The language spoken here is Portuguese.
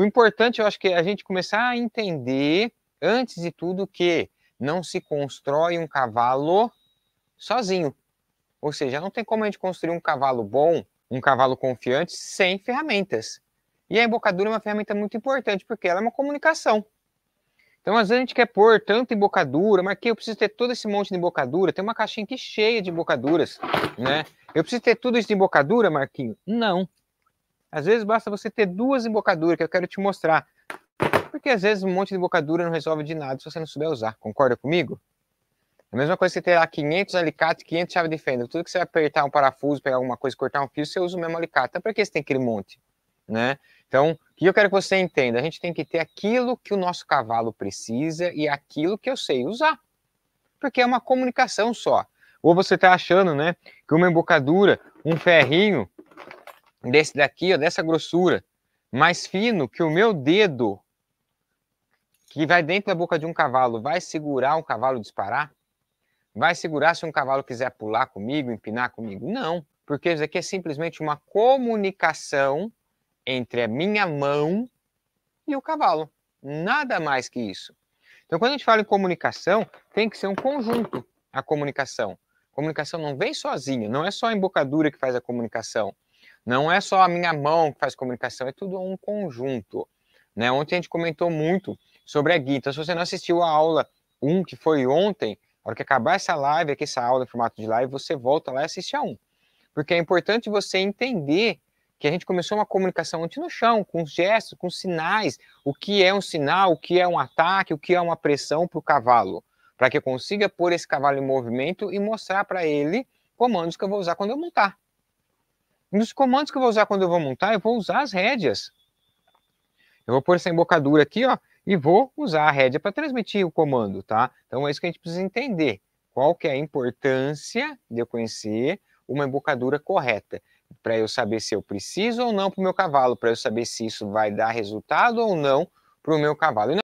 O importante, eu acho que é a gente começar a entender, antes de tudo, que não se constrói um cavalo sozinho. Ou seja, não tem como a gente construir um cavalo bom, um cavalo confiante, sem ferramentas. E a embocadura é uma ferramenta muito importante, porque ela é uma comunicação. Então, às vezes a gente quer pôr tanta embocadura, mas eu preciso ter todo esse monte de embocadura, tem uma caixinha aqui cheia de embocaduras, né? Eu preciso ter tudo isso de embocadura, Marquinho? Não. Às vezes basta você ter duas embocaduras que eu quero te mostrar. Porque às vezes um monte de embocadura não resolve de nada se você não souber usar. Concorda comigo? É a mesma coisa que você ter lá 500 alicates, 500 chaves de fenda. Tudo que você apertar um parafuso, pegar alguma coisa, cortar um fio, você usa o mesmo alicate. Então, para que você tem aquele monte? Né? Então, o que eu quero que você entenda? A gente tem que ter aquilo que o nosso cavalo precisa e aquilo que eu sei usar. Porque é uma comunicação só. Ou você está achando né, que uma embocadura, um ferrinho, desse daqui, ó, dessa grossura, mais fino que o meu dedo, que vai dentro da boca de um cavalo, vai segurar um cavalo disparar? Vai segurar se um cavalo quiser pular comigo, empinar comigo? Não, porque isso aqui é simplesmente uma comunicação entre a minha mão e o cavalo. Nada mais que isso. Então, quando a gente fala em comunicação, tem que ser um conjunto a comunicação. A comunicação não vem sozinha, não é só a embocadura que faz a comunicação. Não é só a minha mão que faz comunicação, é tudo um conjunto. Né? Ontem a gente comentou muito sobre a guia. Então, se você não assistiu a aula 1, que foi ontem, na hora que acabar essa live, aqui essa aula em formato de live, você volta lá e assiste a 1. Porque é importante você entender que a gente começou uma comunicação ontem no chão, com gestos, com sinais, o que é um sinal, o que é um ataque, o que é uma pressão para o cavalo, para que eu consiga pôr esse cavalo em movimento e mostrar para ele comandos que eu vou usar quando eu montar. Nos comandos que eu vou usar quando eu vou montar, eu vou usar as rédeas. Eu vou pôr essa embocadura aqui, ó, e vou usar a rédea para transmitir o comando, tá? Então é isso que a gente precisa entender. Qual que é a importância de eu conhecer uma embocadura correta? Para eu saber se eu preciso ou não para o meu cavalo, para eu saber se isso vai dar resultado ou não para o meu cavalo.